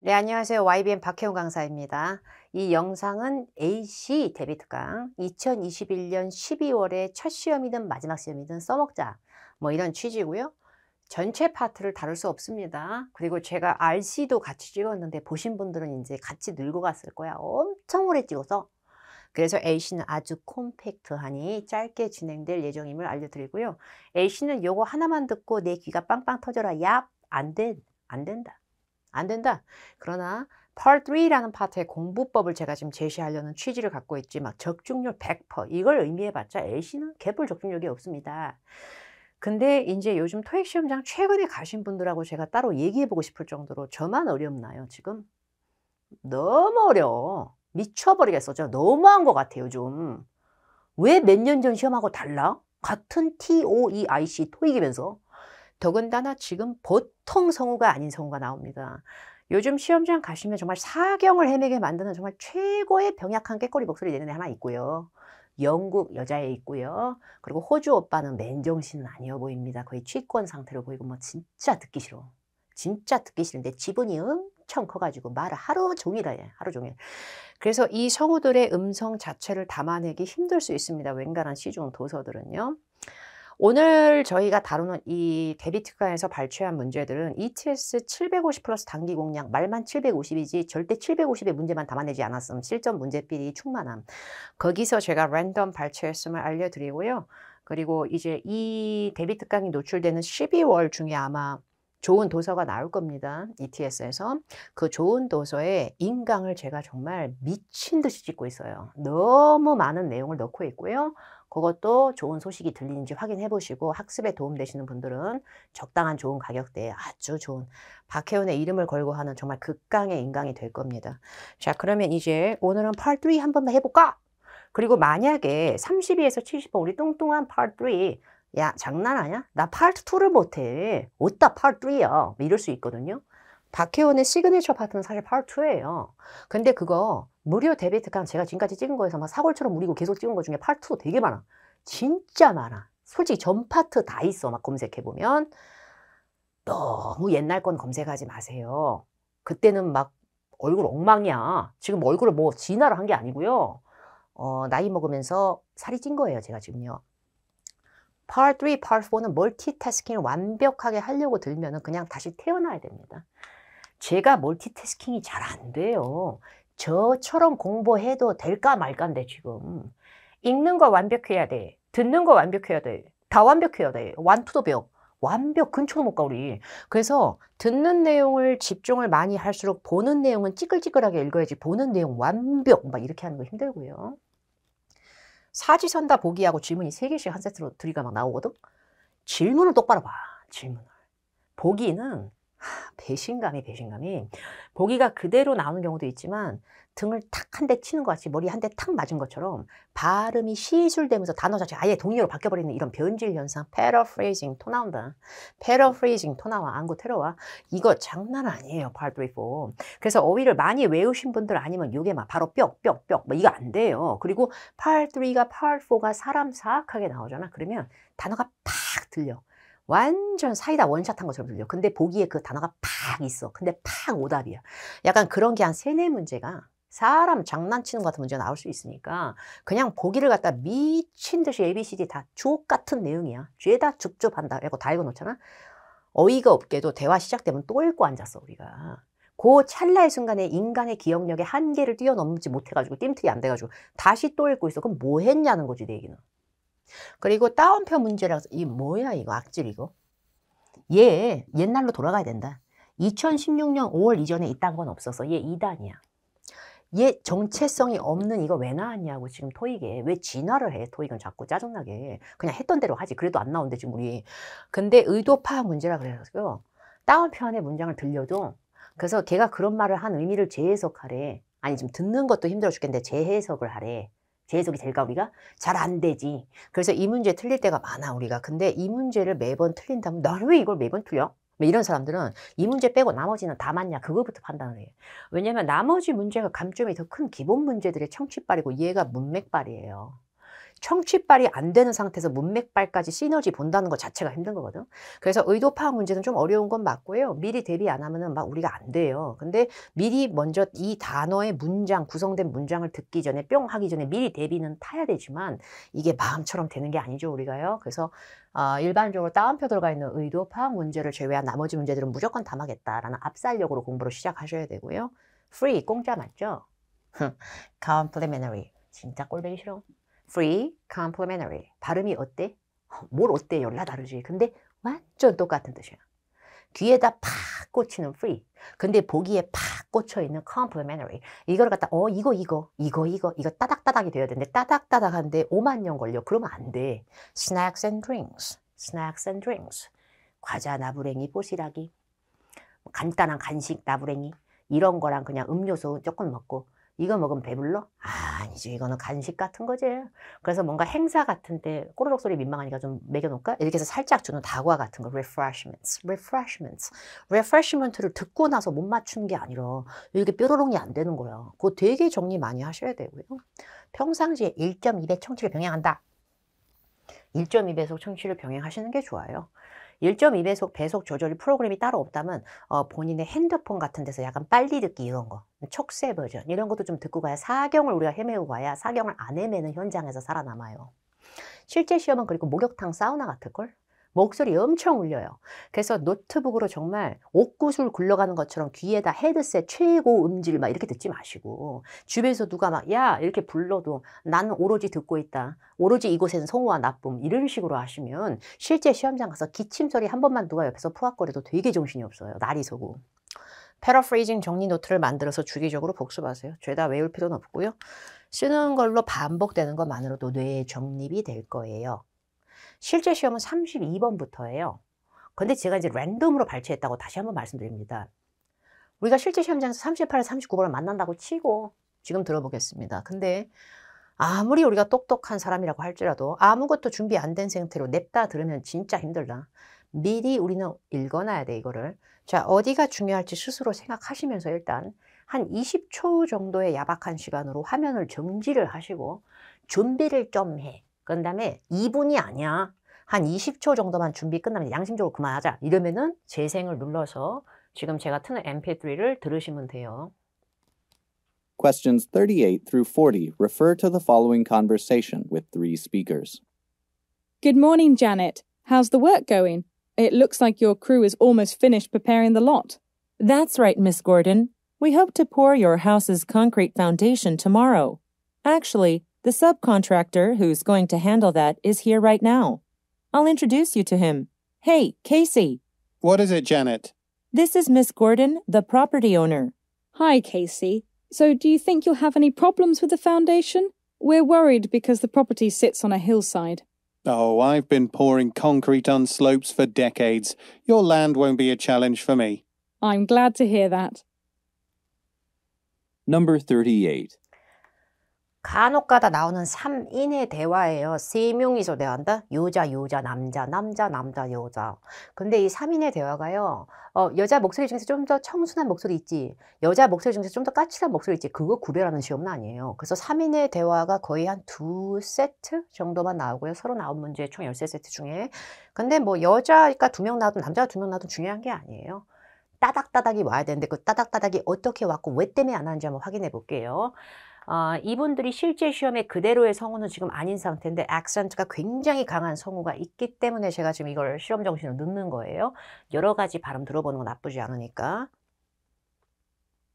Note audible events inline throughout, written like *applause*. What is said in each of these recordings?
네, 안녕하세요. YBN 박혜원 강사입니다. 이 영상은 AC 데뷔특강 2021년 12월에 첫 시험이든 마지막 시험이든 써먹자 뭐 이런 취지고요. 전체 파트를 다룰 수 없습니다. 그리고 제가 RC도 같이 찍었는데 보신 분들은 이제 같이 늙어 갔을 거야. 엄청 오래 찍어서. 그래서 A씨는 아주 콤팩트하니 짧게 진행될 예정임을 알려드리고요. A씨는 요거 하나만 듣고 내 귀가 빵빵 터져라. 야, 안 된, 안 된다. 안 된다. 그러나 Part 3라는 파트의 공부법을 제가 지금 제시하려는 취지를 갖고 있지 막 적중률 100% 이걸 의미해봤자 l 씨는 개뿔 적중률이 없습니다. 근데 이제 요즘 토익 시험장 최근에 가신 분들하고 제가 따로 얘기해보고 싶을 정도로 저만 어렵나요 지금? 너무 어려워. 미쳐버리겠어. 저 너무한 것 같아요 요즘. 왜 몇 년 전 시험하고 달라? 같은 TOEIC 토익이면서 더군다나 지금 보통 성우가 아닌 성우가 나옵니다. 요즘 시험장 가시면 정말 사경을 헤매게 만드는 정말 최고의 병약한 깨꼬리 목소리 내는 애 하나 있고요. 영국 여자애 있고요. 그리고 호주 오빠는 맨정신은 아니어 보입니다. 거의 취권 상태로 보이고 뭐 진짜 듣기 싫어. 진짜 듣기 싫은데 지분이 엄청 커가지고 말을 하루 종일 해. 하루 종일. 그래서 이 성우들의 음성 자체를 담아내기 힘들 수 있습니다. 웬간한 시중 도서들은요. 오늘 저희가 다루는 이 대비 특강에서 발췌한 문제들은 ETS 750 플러스 단기 공략 말만 750이지 절대 750의 문제만 담아내지 않았음 실전 문제필이 충만함 거기서 제가 랜덤 발췌했음을 알려드리고요 그리고 이제 이 대비 특강이 노출되는 12월 중에 아마 좋은 도서가 나올 겁니다. ETS에서. 그 좋은 도서에 인강을 제가 정말 미친 듯이 찍고 있어요. 너무 많은 내용을 넣고 있고요. 그것도 좋은 소식이 들리는지 확인해 보시고 학습에 도움되시는 분들은 적당한 좋은 가격대에 아주 좋은 박혜원의 이름을 걸고 하는 정말 극강의 인강이 될 겁니다. 자 그러면 이제 오늘은 part 3 한번 해볼까? 그리고 만약에 32에서 70번 우리 뚱뚱한 part 3 야 장난 아니야? 나 파트 2를 못해. 어따 파트 3야. 이럴 수 있거든요. 박혜원의 시그니처 파트는 사실 파트 2예요. 근데 그거 무료 데비트칸 제가 지금까지 찍은 거에서 막 사골처럼 우리고 계속 찍은 거 중에 파트도 되게 많아. 진짜 많아. 솔직히 전 파트 다 있어. 막 검색해보면. 너무 옛날 건 검색하지 마세요. 그때는 막 얼굴 엉망이야. 지금 얼굴을 뭐 진화를 한 게 아니고요. 어, 나이 먹으면서 살이 찐 거예요. 제가 지금요. Part 3, Part 4는 멀티태스킹을 완벽하게 하려고 들면 은 그냥 다시 태어나야 됩니다. 제가 멀티태스킹이 잘 안 돼요. 저처럼 공부해도 될까 말까인데 지금 읽는 거 완벽해야 돼 듣는 거 완벽해야 돼 다 완벽해야 돼 완투더벽 완벽 근처도 못가 우리 그래서 듣는 내용을 집중을 많이 할수록 보는 내용은 찌글찌글하게 읽어야지 보는 내용 완벽 막 이렇게 하는 거 힘들고요 사지선다 보기하고 질문이 세개씩한 세트로 둘이가 막 나오거든 질문을 똑바로 봐 질문을 보기는 배신감이 배신감이 보기가 그대로 나오는 경우도 있지만 등을 탁 한 대 치는 것 같이 머리 한 대 탁 맞은 것처럼 발음이 시술되면서 단어 자체가 아예 동의어로 바뀌어버리는 이런 변질 현상 패러프레이징 토 나온다 패러프레이징 토 나와 안구 테러와 이거 장난 아니에요 part 3, 그래서 어휘를 많이 외우신 분들 아니면 이게 막 바로 뿅뿅뿅 뭐 이거 안 돼요 그리고 part 가 part 가 사람 사악하게 나오잖아 그러면 단어가 팍 들려 완전 사이다 원샷한 것처럼 들려. 근데 보기에 그 단어가 팍 있어. 근데 팍 오답이야. 약간 그런 게 한 세네 문제가 사람 장난치는 것 같은 문제가 나올 수 있으니까 그냥 보기를 갖다 미친 듯이 ABCD 다 족같은 내용이야. 죄다 죽죽한다. 라고 다 읽어놓잖아. 어이가 없게도 대화 시작되면 또 읽고 앉았어 우리가. 그 찰나의 순간에 인간의 기억력의 한계를 뛰어넘지 못해가지고 뜀틀이 안 돼가지고 다시 또 읽고 있어. 그럼 뭐 했냐는 거지 내 얘기는. 그리고 따옴표 문제라서 이 뭐야 이거 악질이고 얘 옛날로 돌아가야 된다. 2016년 5월 이전에 이딴 건 없어서 얘 2단이야. 얘 정체성이 없는 이거 왜 나왔냐고 지금 토익에 왜 진화를 해 토익은 자꾸 짜증나게 그냥 했던 대로 하지 그래도 안나오는 지금 우리 근데 의도파 문제라 그래서요 따옴표 안에 문장을 들려도 그래서 걔가 그런 말을 한 의미를 재해석하래 아니 지금 듣는 것도 힘들어 죽겠는데 재해석을 하래 재해석이 될까 우리가? 잘 안 되지. 그래서 이 문제 틀릴 때가 많아 우리가. 근데 이 문제를 매번 틀린다면 너를왜 이걸 매번 틀려? 뭐 이런 사람들은 이 문제 빼고 나머지는 다 맞냐 그거부터 판단을 해요 왜냐면 나머지 문제가 감점이 더 큰 기본 문제들의 청취빨이고 이해가 문맥빨이에요 청취빨이 안 되는 상태에서 문맥발까지 시너지 본다는 것 자체가 힘든 거거든. 그래서 의도 파악 문제는 좀 어려운 건 맞고요. 미리 대비 안 하면은 막 우리가 안 돼요. 근데 미리 먼저 이 단어의 문장, 구성된 문장을 듣기 전에 뿅 하기 전에 미리 대비는 타야 되지만 이게 마음처럼 되는 게 아니죠, 우리가요. 그래서 어, 일반적으로 따옴표 들어가 있는 의도 파악 문제를 제외한 나머지 문제들은 무조건 담아겠다라는 압살력으로 공부를 시작하셔야 되고요. free 공짜 맞죠? *laughs* complementary 진짜 꼴보기 싫어. free, complimentary. 발음이 어때? 어, 뭘 어때? 열라 다르지. 근데 완전 똑같은 뜻이야. 귀에다 팍 꽂히는 free. 근데 보기에 팍 꽂혀 있는 complimentary. 이걸 갖다 어 이거 이거 이거 이거 이거 따닥따닥이 돼야 되는데 따닥따닥한데 5만 년 걸려. 그러면 안 돼. snacks and drinks. snacks and drinks. 과자, 나부랭이, 보시라기 간단한 간식, 나부랭이. 이런 거랑 그냥 음료수 조금 먹고 이거 먹으면 배불러? 아, 아니죠. 이거는 간식 같은 거지. 그래서 뭔가 행사 같은데 꼬르륵 소리 민망하니까 좀 먹여놓을까? 이렇게 해서 살짝 주는 다과 같은 거, refreshments, refreshments. refreshment를 듣고 나서 못맞추게 아니라 이렇게 뾰로롱이 안 되는 거야. 그거 되게 정리 많이 하셔야 되고요. 평상시에 1.2배 청취를 병행한다. 1.2배속 청취를 병행하시는 게 좋아요. 1.2배속 배속 조절 프로그램이 따로 없다면 어, 본인의 핸드폰 같은 데서 약간 빨리 듣기 이런 거 척세 버전 이런 것도 좀 듣고 가야 사경을 우리가 헤매고 가야 사경을 안 헤매는 현장에서 살아남아요. 실제 시험은 그리고 목욕탕 사우나 같을걸? 목소리 엄청 울려요. 그래서 노트북으로 정말 옷구슬 굴러가는 것처럼 귀에다 헤드셋 최고 음질 막 이렇게 듣지 마시고 주변에서 누가 막 야 이렇게 불러도 나는 오로지 듣고 있다. 오로지 이곳에는 성우와 나쁨 이런 식으로 하시면 실제 시험장 가서 기침 소리 한 번만 누가 옆에서 푸악거려도 되게 정신이 없어요. 날이 서고. 패러프레이징 정리 노트를 만들어서 주기적으로 복습하세요. 죄다 외울 필요는 없고요. 쓰는 걸로 반복되는 것만으로도 뇌의 정립이 될 거예요. 실제 시험은 32번부터예요. 근데 제가 이제 랜덤으로 발췌했다고 다시 한번 말씀드립니다. 우리가 실제 시험장에서 38, 39번을 만난다고 치고 지금 들어보겠습니다. 근데 아무리 우리가 똑똑한 사람이라고 할지라도 아무것도 준비 안 된 상태로 냅다 들으면 진짜 힘들다. 미리 우리는 읽어놔야 돼 이거를. 자 어디가 중요할지 스스로 생각하시면서 일단 한 20초 정도의 야박한 시간으로 화면을 정지를 하시고 준비를 좀 해. 다음에 다음에 2분이 아니야. 한 20초 정도만 준비 끝나면 양심적으로 그만하자. 이러면은 재생을 눌러서 지금 제가 트는 mp3를 들으시면 돼요. Questions 38 through 40 refer to the following conversation with three speakers. Good morning, Janet. How's the work going? It looks like your crew is almost finished preparing the lot. That's right, Miss Gordon. We hope to pour your house's concrete foundation tomorrow. Actually, the subcontractor who's going to handle that is here right now. I'll introduce you to him. Hey, Casey. What is it, Janet? This is Miss Gordon, the property owner. Hi, Casey. So, do you think you'll have any problems with the foundation? We're worried because the property sits on a hillside. Oh, I've been pouring concrete on slopes for decades. Your land won't be a challenge for me. I'm glad to hear that. Number 38. 간혹가다 나오는 3인의 대화예요. 3명이서 대화한다. 여자, 여자, 남자, 남자, 남자, 여자. 근데 이 3인의 대화가요. 어, 여자 목소리 중에서 좀 더 청순한 목소리 있지. 여자 목소리 중에서 좀 더 까칠한 목소리 있지. 그거 구별하는 시험은 아니에요. 그래서 3인의 대화가 거의 한 두 세트 정도만 나오고요. 서로 나온 문제 총 13세트 중에. 근데 뭐 여자가 두 명 나든 남자가 두 명 나든 중요한 게 아니에요. 따닥따닥이 와야 되는데 그 따닥따닥이 어떻게 왔고 왜 때문에 안 하는지 한번 확인해 볼게요. 어, 이분들이 실제 시험에 그대로의 성우는 지금 아닌 상태인데 액센트가 굉장히 강한 성우가 있기 때문에 제가 지금 이걸 시험 정신을 넣는 거예요. 여러 가지 발음 들어보는 건 나쁘지 않으니까.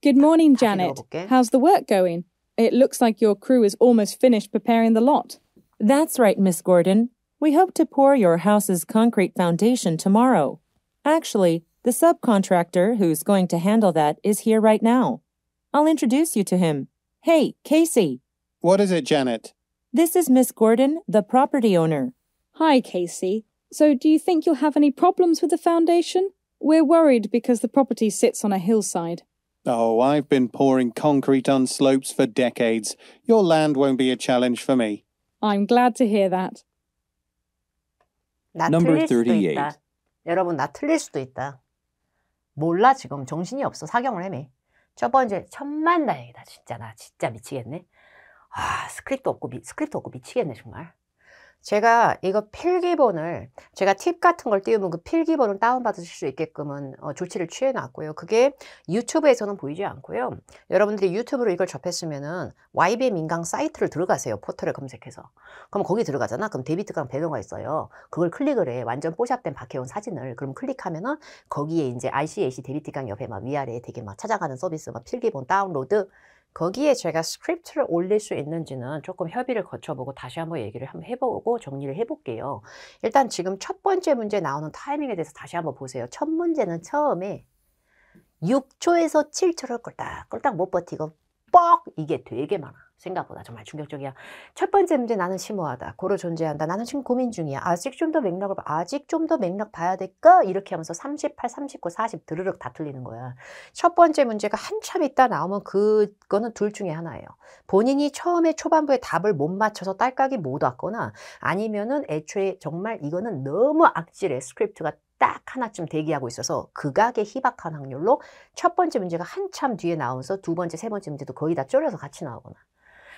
Good morning, Janet. How's the work going? It looks like your crew is almost finished preparing the lot. That's right, Miss Gordon. We hope to pour your house's concrete foundation tomorrow. Actually, the subcontractor who's going to handle that is here right now. I'll introduce you to him. Hey, Casey. What is it, Janet? This is Miss Gordon, the property owner. Hi, Casey. So, do you think you'll have any problems with the foundation? We're worried because the property sits on a hillside. Oh, I've been pouring concrete on slopes for decades. Your land won't be a challenge for me. I'm glad to hear that. Number 38. 여러분 나 틀릴 수도 있다. 몰라 지금 정신이 없어 사경을 헤매. 첫 번째 천만 다행이다. 진짜 나 진짜 미치겠네. 아 스크립트 없고 미, 스크립트 없고 미치겠네 정말. 제가 이거 필기본을 제가 팁 같은 걸 띄우면 그 필기본을 다운받으실 수 있게끔은 어, 조치를 취해놨고요. 그게 유튜브에서는 보이지 않고요. 여러분들이 유튜브로 이걸 접했으면은 YB 민강 사이트를 들어가세요. 포털을 검색해서. 그럼 거기 들어가잖아. 그럼 데비트강 배너가 있어요. 그걸 클릭을 해. 완전 뽀샵된 박혜원 사진을. 그럼 클릭하면은 거기에 이제 ICAC 데비트강 옆에 막 위아래에 되게 막 찾아가는 서비스 막 필기본 다운로드 거기에 제가 스크립트를 올릴 수 있는지는 조금 협의를 거쳐보고 다시 한번 얘기를 한번 해보고 정리를 해볼게요. 일단 지금 첫 번째 문제 나오는 타이밍에 대해서 다시 한번 보세요. 첫 문제는 처음에 6초에서 7초를 꿀딱꿀딱못 버티고 뻑 이게 되게 많아. 생각보다 정말 충격적이야. 첫 번째 문제 나는 심오하다. 고로 존재한다. 나는 지금 고민 중이야. 아직 좀 더 맥락을 아직 좀 더 맥락 봐야 될까? 이렇게 하면서 38, 39, 40 드르륵 다 틀리는 거야. 첫 번째 문제가 한참 있다 나오면 그거는 둘 중에 하나예요. 본인이 처음에 초반부에 답을 못 맞춰서 딸깍이 못 왔거나 아니면은 애초에 정말 이거는 너무 악질의 스크립트가 딱 하나쯤 대기하고 있어서 극악에 그 희박한 확률로 첫 번째 문제가 한참 뒤에 나오면서 두 번째, 세 번째 문제도 거의 다 졸여서 같이 나오거나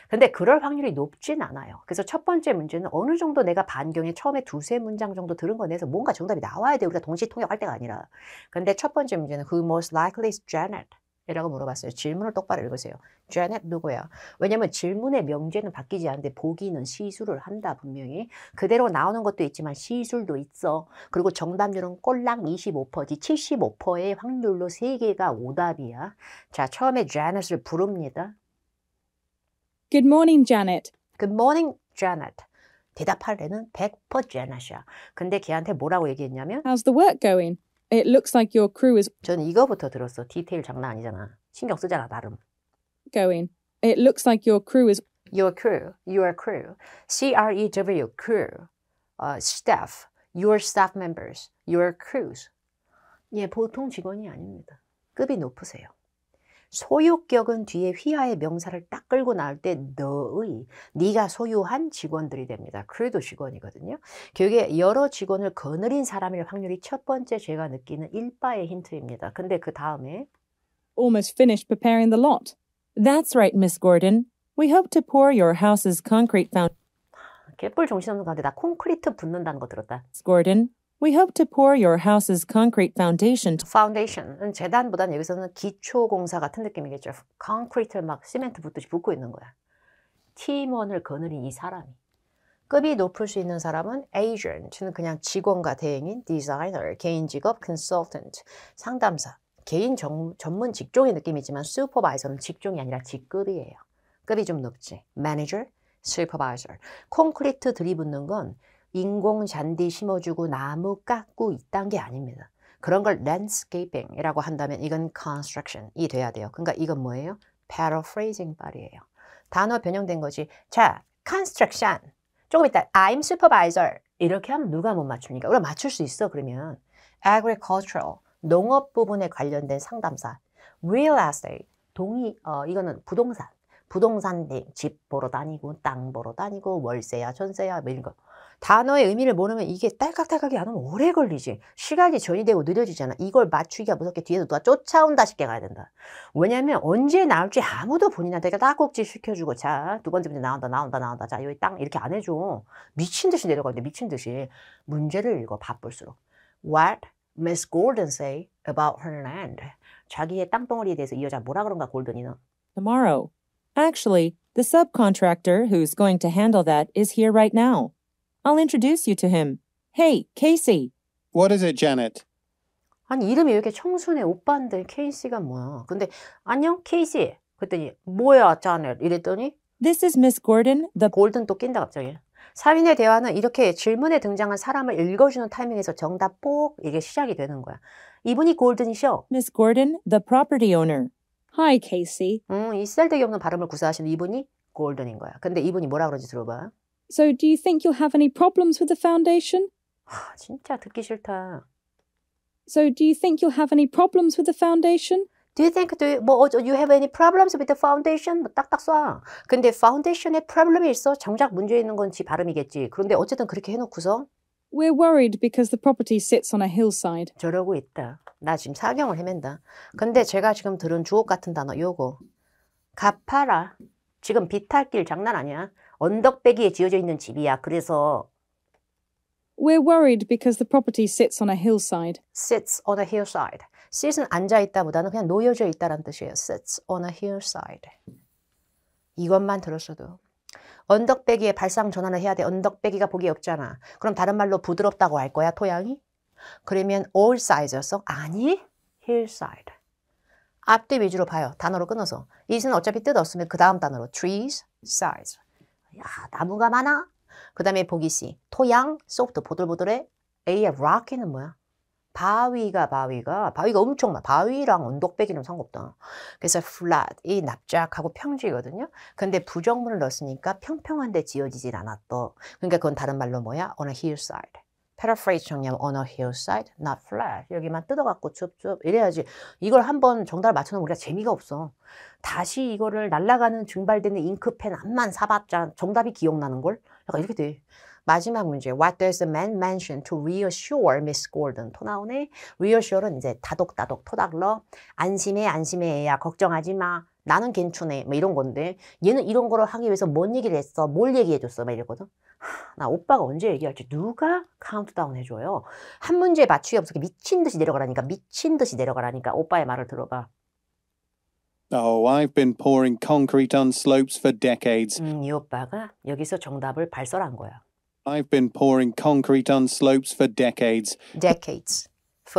근데 그럴 확률이 높진 않아요. 그래서 첫 번째 문제는 어느 정도 내가 반경에 처음에 두세 문장 정도 들은 거 내서 뭔가 정답이 나와야 돼. 우리가 동시 통역할 때가 아니라. 근데 첫 번째 문제는 who most likely is Janet? 이라고 물어봤어요. 질문을 똑바로 읽으세요. Janet 누구야? 왜냐면 질문의 명제는 바뀌지 않는데 보기는 시술을 한다 분명히. 그대로 나오는 것도 있지만 시술도 있어. 그리고 정답률은 꼴랑 25%지 75%의 확률로 세개가 오답이야. 자 처음에 Janet을 부릅니다. Good morning, Janet. Good morning, Janet. 대답할 애는 100% Janet이야. 근데 걔한테 뭐라고 얘기했냐면 How's the work going? It looks like your crew is 저는 이거부터 들었어. 디테일 장난 아니잖아. 신경 쓰잖아, 나름. going. It looks like your crew is your crew, your crew, C R E W, crew, uh, staff, your staff members, your crews. 예, 보통 직원이 아닙니다. 급이 높으세요. 소유격은 뒤에 휘하의 명사를 딱 끌고 나올 때 너의, 네가 소유한 직원들이 됩니다. 그래도 직원이거든요. 교육에 여러 직원을 거느린 사람일 확률이 첫 번째 제가 느끼는 일바의 힌트입니다. 근데 그 다음에 Almost finished preparing the lot. That's right, Miss Gordon. We hope to pour your house's concrete foundation. 개뿔 아, 정신없는 가운데 나 콘크리트 붓는다는 거 들었다. Gordon, We hope to pour your house's concrete foundation. Foundation은 재단보다는 여기서는 기초 공사 같은 느낌이겠죠. Concrete를 막 시멘트 붙듯이 붓고 있는 거야. 팀원을 거느린 이 사람이. 급이 높을 수 있는 사람은 agent는 그냥 직원과 대행인, designer, 개인 직업, consultant, 상담사, 개인 정, 전문 직종의 느낌이지만 supervisor는 직종이 아니라 직급이에요. 급이 좀 높지. manager, supervisor. 콘크리트 들이붓는 건 인공 잔디 심어주고 나무 깎고 이딴 게 아닙니다. 그런 걸 landscaping이라고 한다면 이건 construction이 돼야 돼요. 그러니까 이건 뭐예요? paraphrasing 발이에요. 단어 변형된 거지. 자, construction. 조금 이따 I'm supervisor. 이렇게 하면 누가 못맞추니까 우리가 맞출 수 있어 그러면. agricultural. 농업 부분에 관련된 상담사. real estate. 동의, 어, 이거는 부동산. 부동산 집 보러 다니고 땅 보러 다니고 월세야 전세야 뭐 이런 거. 단어의 의미를 모르면 이게 딸깍딸깍이 안 오면 오래 걸리지. 시간이 전이되고 느려지잖아. 이걸 맞추기가 무섭게 뒤에서 누가 쫓아온다 싶게 가야 된다. 왜냐면 언제 나올지 아무도 본인한테 딱꼭지 시켜주고 자, 두 번째 문제 나온다, 나온다, 나온다. 자, 여기 땅 이렇게 안 해줘. 미친 듯이 내려가는데 미친 듯이. 문제를 읽어 바쁠수록. What Miss Golden say about her land? 자기의 땅덩어리에 대해서 이 여자 뭐라 그런가 골든이는? Tomorrow. Actually, the subcontractor who's going to handle that is here right now. I'll introduce you to him. Hey, Casey. What is it, Janet? 아니 이름이 왜 이렇게 청순해 오빠인데 케이씨가 뭐야 근데 안녕 케이씨 그랬더니 뭐야 자넬 이랬더니 This is Miss Gordon the 골든 또 낀다 갑자기 사윈의 대화는 이렇게 질문에 등장한 사람을 읽어주는 타이밍에서 정답 뽁 이게 시작이 되는 거야 이분이 골든이셔 Miss Gordon the property owner Hi Casey 음이 쓸데기 없는 발음을 구사하시는 이분이 골든인 거야 근데 이분이 뭐라 그러지 들어봐 So do you think you'll have any problems with the foundation? 진짜 듣기 싫다. So do you think you'll have any problems with the foundation? Do you think do you, 뭐 you have any problems with the foundation? 뭐 딱딱 쏴. 근데 foundation에 problem이 있어. 정작 문제 있는 건 지 발음이겠지. 그런데 어쨌든 그렇게 해놓고서 We're worried because the property sits on a hillside. 저러고 있다. 나 지금 사경을 헤맨다. 근데 제가 지금 들은 주옥 같은 단어 요거. 갚아라. 지금 비탈길 장난 아니야. 언덕배기에 지어져 있는 집이야. 그래서 We're worried because the property sits on a hillside. sits on a hillside. sit은 앉아 있다보다는 그냥 놓여져 있다라는 뜻이에요. sits on a hillside. 이것만 들었어도 언덕배기에 발상 전환을 해야 돼. 언덕배기가 보기 없잖아. 그럼 다른 말로 부드럽다고 할 거야, 토양이? 그러면 all side였어? 아니, hillside. 앞뒤 위주로 봐요. 단어로 끊어서. is는 어차피 뜯었으면그 다음 단어로 trees, s i d e 야 나무가 많아. 그 다음에 보기 씨 토양 소프트 보들보들해. A의 rock는 뭐야? 바위가 바위가 바위가 엄청 많아. 바위랑 언덕배기는 상관없다. 그래서 flat 이 납작하고 평지거든요. 근데 부정문을 넣었으니까 평평한데 지어지진 않았더. 그러니까 그건 다른 말로 뭐야? On a hillside. paraphrase 정리하면 on a hillside, not flat. 여기만 뜯어갖고 쭉쭉 이래야지. 이걸 한번 정답을 맞춰놓으면 우리가 재미가 없어. 다시 이거를 날아가는 증발되는 잉크펜 앞만 사봤자 정답이 기억나는 걸? 약간 이렇게 돼. 마지막 문제. What does the man mention to reassure Miss Gordon? 토 나오네. reassure는 이제 다독다독 토닥러. 안심해 안심해야 걱정하지 마. 나는 괜찮네 뭐 이런 건데 얘는 이런 거를 하기 위해서 뭔 얘기를 했어 뭘 얘기해줬어 막 이랬거든 나 오빠가 언제 얘기할지 누가 카운트다운 해줘요 한 문제에 맞추기 없어 미친 듯이 내려가라니까 미친 듯이 내려가라니까 오빠의 말을 들어봐 Oh, I've been pouring concrete on slopes for decades. 음, 이 오빠가 여기서 정답을 발설한 거야. I've been pouring concrete on slopes for decades. Decades.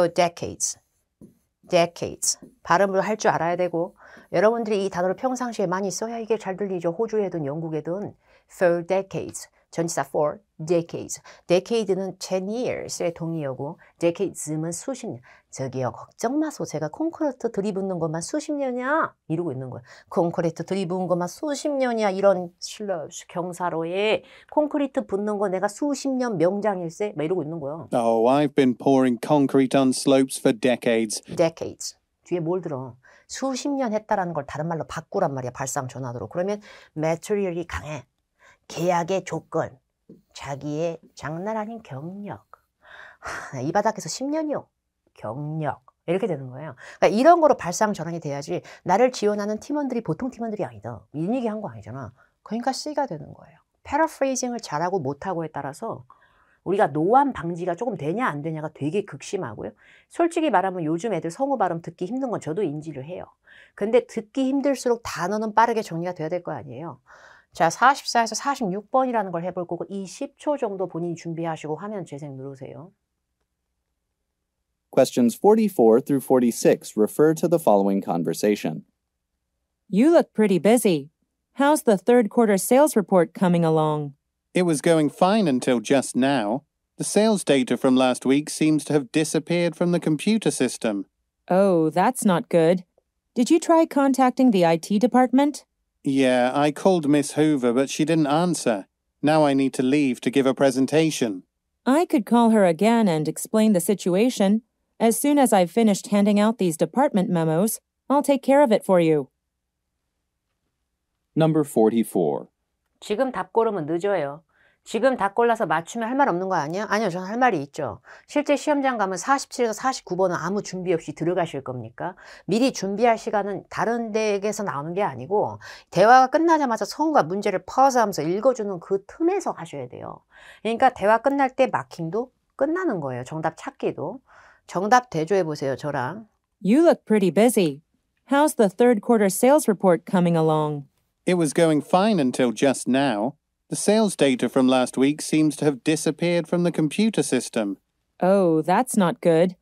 For decades. Decades. 발음을 할 줄 알아야 되고 여러분들이 이 단어를 평상시에 많이 써야 이게 잘 들리죠. 호주에든 영국에든 four decades, 전치사 for decades. decade는 10 years의 동의어고 decades는 수십 년. 저기요 걱정 마소. 제가 콘크리트 들이붓는 것만 수십 년이야 이러고 있는 거예요. 콘크리트 들이붓는 것만 수십 년이야 이런 실러 경사로에 콘크리트 붓는 거 내가 수십 년 명장일세 막 이러고 있는 거예요. Oh, I've been pouring concrete on slopes for decades. Decades. 뒤에 뭘 들어? 수십 년 했다라는 걸 다른 말로 바꾸란 말이야. 발상 전환으로. 그러면 매트리얼이 강해. 계약의 조건, 자기의 장난 아닌 경력. 하, 이 바닥에서 10년이요. 경력. 이렇게 되는 거예요. 그러니까 이런 거로 발상 전환이 돼야지 나를 지원하는 팀원들이 보통 팀원들이 아니다. 이얘기 한 거 아니잖아. 그러니까 C가 되는 거예요. 패러프레이징을 잘하고 못하고에 따라서 우리가 노안 방지가 조금 되냐 안 되냐가 되게 극심하고요. 솔직히 말하면 요즘 애들 성우 발음 듣기 힘든 건 저도 인지를 해요. 근데 듣기 힘들수록 단어는 빠르게 정리가 돼야 될 거 아니에요. 자, 44에서 46번이라는 걸 해볼 거고 20초 정도 본인이 준비하시고 화면 재생 누르세요. Questions 44 through 46 refer to the following conversation. You look pretty busy. How's the third quarter sales report coming along? It was going fine until just now. The sales data from last week seems to have disappeared from the computer system. Oh, that's not good. Did you try contacting the IT department? Yeah, I called Miss Hoover, but she didn't answer. Now I need to leave to give a presentation. I could call her again and explain the situation. As soon as I've finished handing out these department memos, I'll take care of it for you. Number 44. 지금 답고름은 늦어요. 지금 다 골라서 맞추면 할 말 없는 거 아니야? 아니요, 저는 할 말이 있죠. 실제 시험장 가면 47에서 49번은 아무 준비 없이 들어가실 겁니까? 미리 준비할 시간은 다른 데에서 나오는 게 아니고 대화가 끝나자마자 성우가 문제를 퍼서하면서 읽어주는 그 틈에서 하셔야 돼요. 그러니까 대화 끝날 때 마킹도 끝나는 거예요. 정답 찾기도. 정답 대조해 보세요, 저랑. You look pretty busy. How's the third quarter sales report coming along? It was going fine until just now. The sales data from last week seems to have disappeared from the computer system. Oh, that's not good.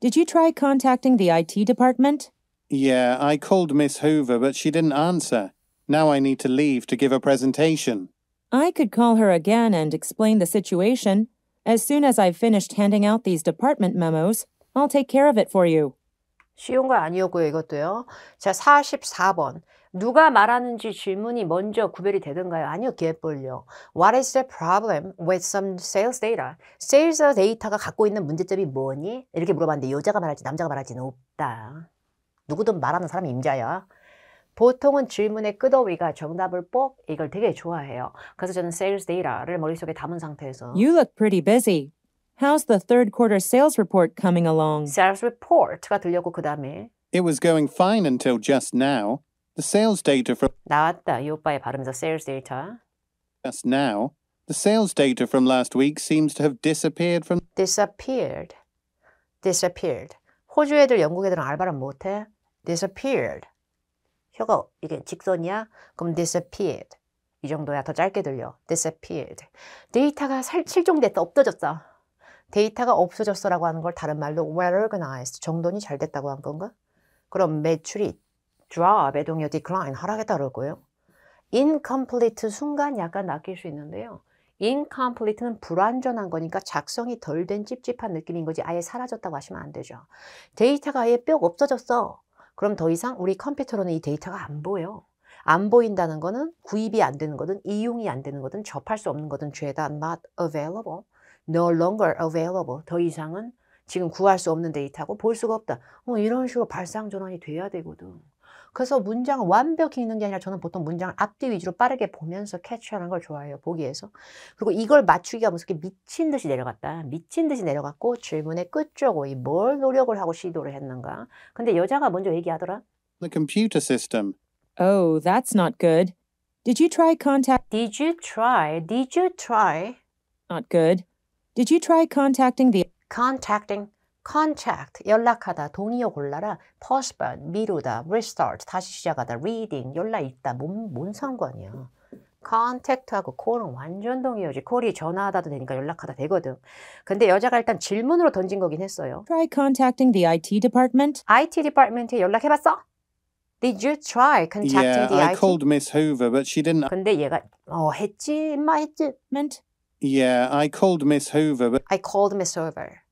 Did you try contacting the IT department? Yeah, I called Miss Hoover, but she didn't answer. Now I need to leave to give a presentation. I could call her again and explain the situation. As soon as I've finished handing out these department memos, I'll take care of it for you. 쉬운 거 아니었고요, 이것도요. 자, 44번. 누가 말하는지 질문이 먼저 구별이 되던가요? 아니요, 개뿔요. What is the problem with some sales data? Sales 데이터가 갖고 있는 문제점이 뭐니? 이렇게 물어봤는데 여자가 말할지 남자가 말할지는 없다. 누구든 말하는 사람이 임자야. 보통은 질문의 끝어휘가 정답을 뽑 이걸 되게 좋아해요. 그래서 저는 sales data를 머릿속에 담은 상태에서 You look pretty busy. How's the third quarter sales report coming along? Sales report가 들렸고 그다음에 It was going fine until just now. The sales data from 나왔다. 이 오빠의 발음에서 sales data. just now, the sales data from last week seems to have disappeared from disappeared. disappeared. 호주 애들, 영국 애들은 알바를 못 해. disappeared. 혀가 이게 직선이야? 그럼 disappeared. 이 정도야 더 짧게 들려. disappeared. 데이터가 살, 실종됐다, 없어졌다. 데이터가 없어졌어라고 하는 걸 다른 말로 well organized 정돈이 잘 됐다고 한 건가? 그럼 매출이 drop, 애동이어 decline, 하락했다그럴거요 incomplete 순간 약간 낚일 수 있는데요. incomplete는 불완전한 거니까 작성이 덜 된 찝찝한 느낌인 거지 아예 사라졌다고 하시면 안 되죠. 데이터가 아예 뿅 없어졌어. 그럼 더 이상 우리 컴퓨터로는 이 데이터가 안 보여. 안 보인다는 거는 구입이 안 되는 거든 이용이 안 되는 거든 접할 수 없는 거든 죄다 not available, no longer available. 더 이상은 지금 구할 수 없는 데이터고 볼 수가 없다. 어, 이런 식으로 발상 전환이 돼야 되거든. 그래서 문장을 완벽히 읽는 게 아니라 저는 보통 문장을 앞뒤 위주로 빠르게 보면서 캐치하는 걸 좋아해요. 보기에서. 그리고 이걸 맞추기가 무섭게 미친 듯이 내려갔다. 미친 듯이 내려갔고 질문의 끝쪽으로 뭘 노력을 하고 시도를 했는가. 근데 여자가 먼저 얘기하더라. The computer system. Oh, that's not good. Did you try contact? Did you try? Did you try? Not good. Did you try contacting the? Contacting. contract 연락하다 동의어 골라라 postpone 미루다 restart 다시 시작하다 reading 연락 읽다 뭔, 뭔 상관이야 contact하고 call은 완전 동의어지 call이 전화하다도 되니까 연락하다 되거든 근데 여자가 일단 질문으로 던진 거긴 했어요 try contacting the IT department IT department에 연락해봤어? Did you try contacting yeah, the I IT? called Miss Hoover, but she didn't. 근데 얘가 어 했지, 임마 했지. Meant. Yeah, I called Miss Hoover, but I called Miss Hoover.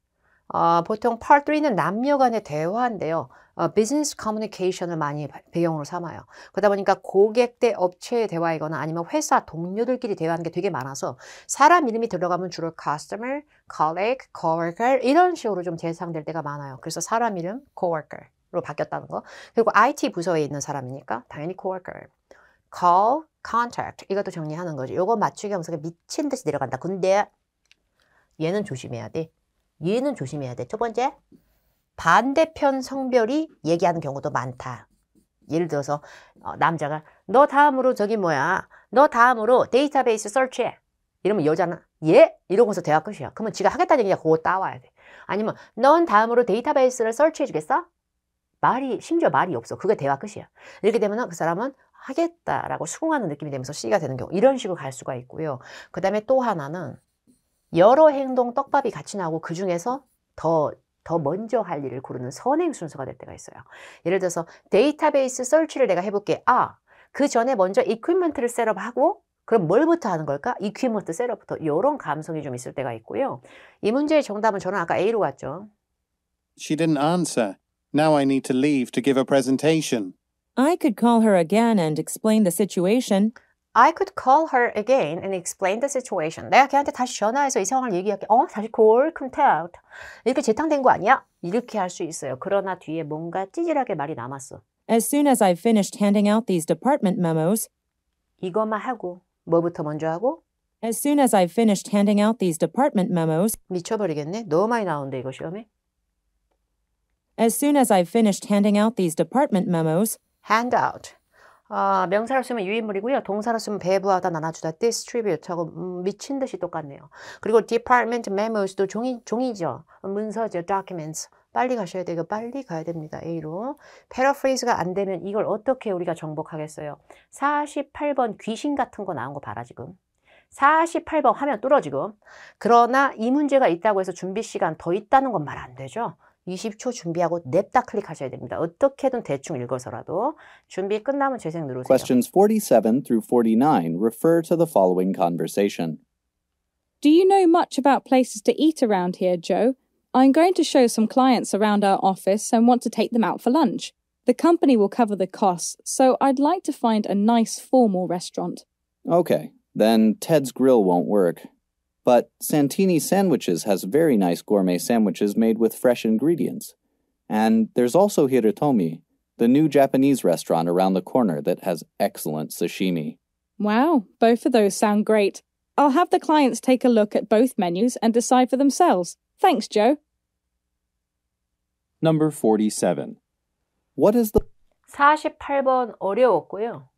어, 보통 Part 3는 남녀 간의 대화인데요. 어, 비즈니스 커뮤니케이션을 많이 배경으로 삼아요. 그러다 보니까 고객 대 업체의 대화이거나 아니면 회사 동료들끼리 대화하는 게 되게 많아서 사람 이름이 들어가면 주로 customer, colleague, coworker 이런 식으로 좀 대상될 때가 많아요. 그래서 사람 이름 coworker 로 바뀌었다는 거. 그리고 IT 부서에 있는 사람이니까 당연히 coworker. call, contact 이것도 정리하는 거죠. 이거 맞추기 하면서 미친 듯이 내려간다. 근데 얘는 조심해야 돼. 얘는 조심해야 돼. 첫 번째, 반대편 성별이 얘기하는 경우도 많다. 예를 들어서 어, 남자가 너 다음으로 저기 뭐야. 너 다음으로 데이터베이스 설치해. 이러면 여자는 예? 이러고서 대화 끝이야. 그러면 지가 하겠다는 얘기야. 그거 따와야 돼. 아니면 넌 다음으로 데이터베이스를 설치해 주겠어? 말이 심지어 말이 없어. 그게 대화 끝이야. 이렇게 되면 그 사람은 하겠다라고 수긍하는 느낌이 되면서 C가 되는 경우 이런 식으로 갈 수가 있고요. 그 다음에 또 하나는 여러 행동 떡밥이 같이 나오고 그 중에서 더, 더 먼저 할 일을 고르는 선행 순서가 될 때가 있어요. 예를 들어서 데이터베이스 설치를 내가 해볼게. 아, 그 전에 먼저 이퀴먼트를 셋업하고 그럼 뭘부터 하는 걸까? 이퀴먼트 셋업부터 이런 감성이 좀 있을 때가 있고요. 이 문제의 정답은 저는 아까 A로 갔죠. She didn't answer. Now I need to leave to give a presentation. I could call her again and explain the situation. I could call her again and explain the situation. 내가 걔한테 다시 전화해서 이 상황을 얘기할게. 어? 다시 call contact. 이렇게 재탕된 거 아니야? 이렇게 할 수 있어요. 그러나 뒤에 뭔가 찌질하게 말이 남았어. As soon as I finished handing out these department memos, 이것만 하고 뭐부터 먼저 하고? As soon as I finished handing out these department memos, 미쳐버리겠네. 너무 많이 나오는데 이거 시험에. As soon as I finished handing out these department memos, hand out. 아, 명사로 쓰면 유인물이고요. 동사로 쓰면 배부하다, 나눠주다, distribute하고 음, 미친 듯이 똑같네요. 그리고 department memos도 종이, 종이죠. 문서죠. documents. 빨리 가셔야 되고 빨리 가야 됩니다. A로. 패러프레이즈가 안 되면 이걸 어떻게 우리가 정복하겠어요? 48번 귀신 같은 거 나온 거 봐라 지금. 48번 하면 뚫어 지금. 그러나 이 문제가 있다고 해서 준비 시간 더 있다는 건 말 안 되죠. 20초 준비하고 냅다 클릭하셔야 됩니다. 어떻게든 대충 읽어서라도 준비 끝나면 재생 누르세요. Questions 47 through 49 refer to the following conversation. Do you know much about places to eat around here, Joe? I'm going to show some clients around our office and want to take them out for lunch. The company will cover the costs, so I'd like to find a nice formal restaurant. Okay, then Ted's Grill won't work. But Santini Sandwiches has very nice gourmet sandwiches made with fresh ingredients. And there's also Hirotomi, the new Japanese restaurant around the corner that has excellent sashimi. Wow, both of those sound great. I'll have the clients take a look at both menus and decide for themselves. Thanks, Joe. Number 47. What is the 48번 어려웠고요.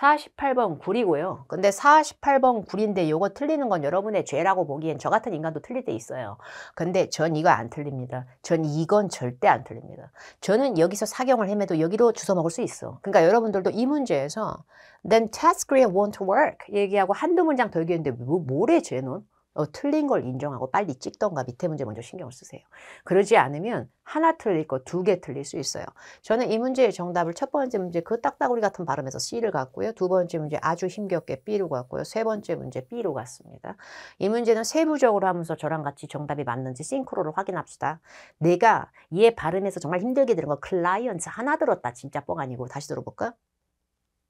48번 구리고요. 근데 48번 구리인데 요거 틀리는 건 여러분의 죄라고 보기엔 저 같은 인간도 틀릴 때 있어요. 근데 전 이거 안 틀립니다. 전 이건 절대 안 틀립니다. 저는 여기서 사경을 헤매도 여기로 주워 먹을 수 있어. 그러니까 여러분들도 이 문제에서 then task grid won't work 얘기하고 한두 문장 덜얘기는데 뭐, 뭐래 쟤는? 어, 틀린 걸 인정하고 빨리 찍던가 밑에 문제 먼저 신경을 쓰세요. 그러지 않으면 하나 틀리고두 개 틀릴 수 있어요. 저는 이 문제의 정답을 첫 번째 문제 그 딱따구리 같은 발음에서 C를 갔고요. 두 번째 문제 아주 힘겹게 B로 갔고요. 세 번째 문제 B로 갔습니다. 이 문제는 세부적으로 하면서 저랑 같이 정답이 맞는지 싱크로를 확인합시다. 내가 얘 발음에서 정말 힘들게 들은 거 클라이언트 하나 들었다. 진짜 뻥 아니고 다시 들어볼까?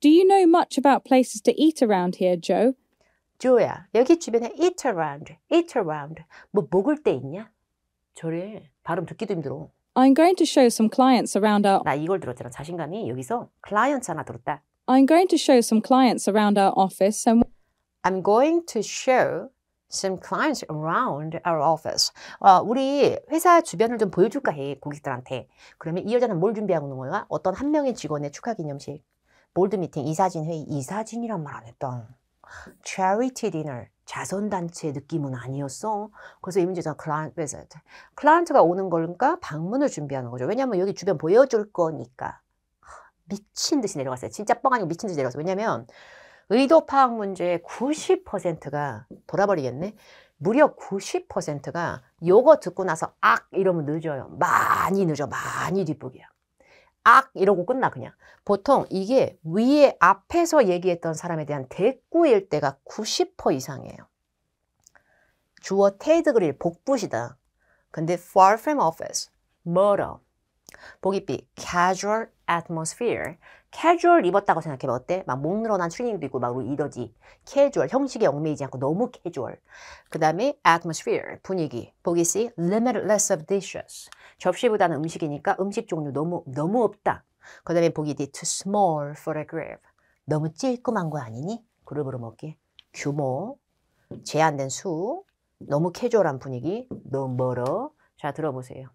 Do you know much about places to eat around here, Joe? 조야 여기 주변에 eat around, eat around 뭐 먹을 데 있냐? 저래 발음 듣기도 힘들어. I'm going to show some clients around our 나 이걸 들었잖아 자신감이 여기서 clients 하나 들었다. I'm going to show some clients around our office and I'm going to show some clients around our office. 어, 우리 회사 주변을 좀 보여줄까 해 고객들한테. 그러면 이 여자는 뭘 준비하고 있는 거야? 어떤 한 명의 직원의 축하 기념식, 볼드 미팅, 이사진 회의, 이사진이란 말 안 했던. charity dinner 자선단체 느낌은 아니었어. 그래서 이문제자 client visit. 클라이언트가 오는 거니까 방문을 준비하는 거죠. 왜냐면 여기 주변 보여줄 거니까. 미친 듯이 내려갔어요. 진짜 뻥 아니고 미친 듯이 내려갔어요. 왜냐면 의도 파악 문제의 90%가 돌아버리겠네. 무려 90%가 요거 듣고 나서 악 이러면 늦어요. 많이 늦어. 많이 뒷북이야. 악 이러고 끝나 그냥 보통 이게 위에 앞에서 얘기했던 사람에 대한 대꾸일 때가 90% 이상이에요 주어 테드 그릴 복붙이다 근데 far from office m u 보기 B. casual atmosphere. casual 입었다고 생각해봐. 어때? 막 목 늘어난 추리닝도 있고 막 이러지. casual. 형식에 얽매이지 않고 너무 casual. 그 다음에 atmosphere. 분위기. 보기 C. limitless of dishes. 접시보다는 음식이니까 음식 종류 너무 너무 없다. 그 다음에 보기 D. too small for a grab. 너무 찔끔한 거 아니니? 그룹으로 먹기. 규모. 제한된 수. 너무 캐주얼한 분위기. 너무 멀어. 자 들어보세요.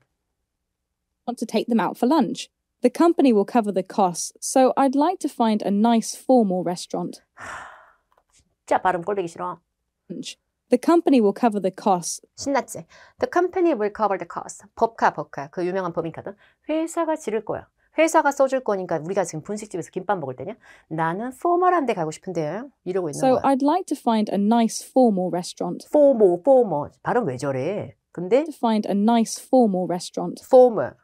want to take them out for lunch. The company will cover the costs, so I'd like to find a nice formal restaurant. *sighs* The company will cover the costs. 신났지? The company will cover the costs. 법카 법카 그 유명한 법인카드. 회사가 지를 거야. 회사가 써줄 거니까 우리가 지금 분식집에서 김밥 먹을 때냐? 나는 포멀한 데 가고 싶은데 이러고 있는 so 거야. So I'd like to find a nice formal restaurant. formal, formal. 발음 왜 저래? 근데 to find a nice formal restaurant. formal.